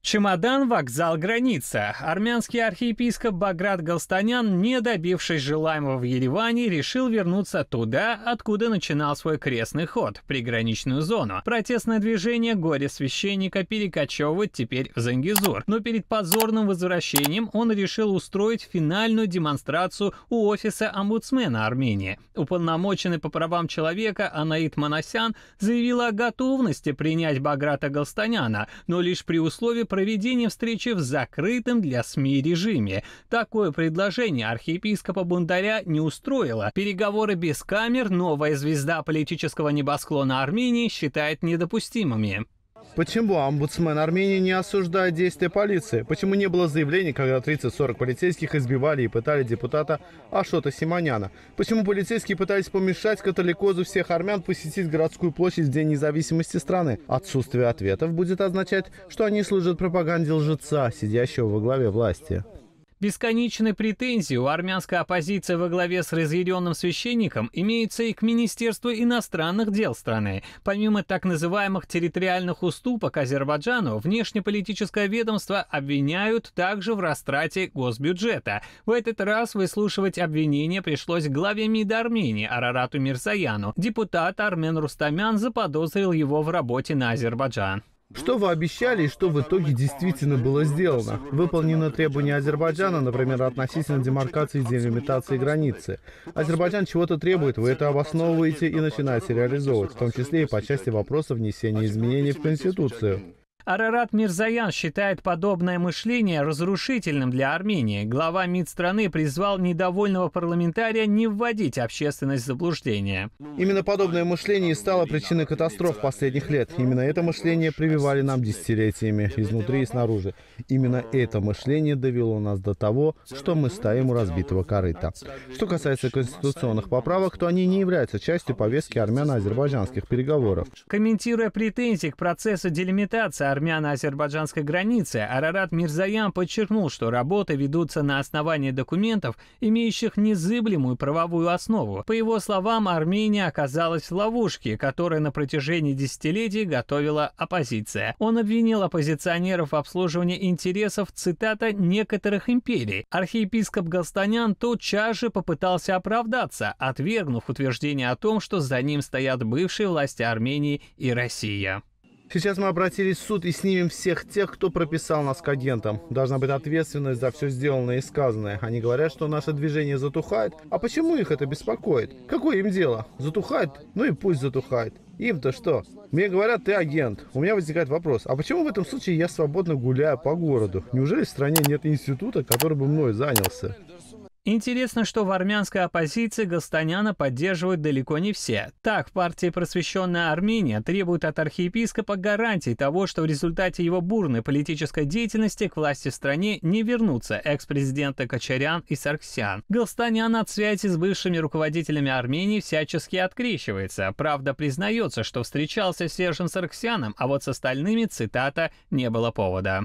Чемодан, вокзал, граница. Армянский архиепископ Баграт Галстанян, не добившись желаемого в Ереване, решил вернуться туда, откуда начинал свой крестный ход, приграничную зону. Протестное движение горе священника перекочевывает теперь в Зангизур. Но перед позорным возвращением он решил устроить финальную демонстрацию у офиса омбудсмена Армении. Уполномоченный по правам человека Анаит Манасян заявила о готовности принять Баграта Галстаняна, но лишь при условии проведения встречи в закрытом для СМИ режиме. Такое предложение архиепископа Бундаря не устроило. Переговоры без камер новая звезда политического небосклона Армении считает недопустимыми. Почему омбудсмен Армении не осуждает действия полиции? Почему не было заявлений, когда 30-40 полицейских избивали и пытали депутата Ашота Симоняна? Почему полицейские пытались помешать католикозу всех армян посетить городскую площадь в День независимости страны? Отсутствие ответов будет означать, что они служат пропаганде лжеца, сидящего во главе власти. Бесконечные претензии у армянской оппозиции во главе с разъяренным священником имеются и к Министерству иностранных дел страны. Помимо так называемых территориальных уступок Азербайджану, внешнеполитическое ведомство обвиняют также в растрате госбюджета. В этот раз выслушивать обвинения пришлось главе МИД Армении Арарату Мирзаяну. Депутат Армен Рустамян заподозрил его в работе на Азербайджан. Что вы обещали и что в итоге действительно было сделано? Выполнено требование Азербайджана, например, относительно демаркации и делимитации границы. Азербайджан чего-то требует, вы это обосновываете и начинаете реализовывать, в том числе и по части вопроса внесения изменений в Конституцию. Арарат Мирзаян считает подобное мышление разрушительным для Армении. Глава МИД страны призвал недовольного парламентария не вводить общественность в заблуждение. Именно подобное мышление стало причиной катастроф последних лет. Именно это мышление прививали нам десятилетиями изнутри и снаружи. Именно это мышление довело нас до того, что мы стоим у разбитого корыта. Что касается конституционных поправок, то они не являются частью повестки армяно-азербайджанских переговоров. Комментируя претензии к процессу делимитации, армяно-азербайджанской границе Арарат Мирзаян подчеркнул, что работы ведутся на основании документов, имеющих незыблемую правовую основу. По его словам, Армения оказалась в ловушке, которую на протяжении десятилетий готовила оппозиция. Он обвинил оппозиционеров в обслуживании интересов, цитата, «некоторых империй». Архиепископ Галстанян тотчас же попытался оправдаться, отвергнув утверждение о том, что за ним стоят бывшие власти Армении и Россия. Сейчас мы обратились в суд и снимем всех тех, кто прописал нас к агентам. Должна быть ответственность за все сделанное и сказанное. Они говорят, что наше движение затухает. А почему их это беспокоит? Какое им дело? Затухает? Ну и пусть затухает. Им-то что? Мне говорят, ты агент. У меня возникает вопрос, а почему в этом случае я свободно гуляю по городу? Неужели в стране нет института, который бы мной занялся? Интересно, что в армянской оппозиции Гастаняна поддерживают далеко не все. Так, партия «Просвещенная Армения» требует от архиепископа гарантий того, что в результате его бурной политической деятельности к власти в стране не вернутся экс-президенты Кочарян и Сарксян. Гастанян от связи с бывшими руководителями Армении всячески открещивается. Правда, признается, что встречался с Сержем Сарксяном, а вот с остальными, цитата, не было повода.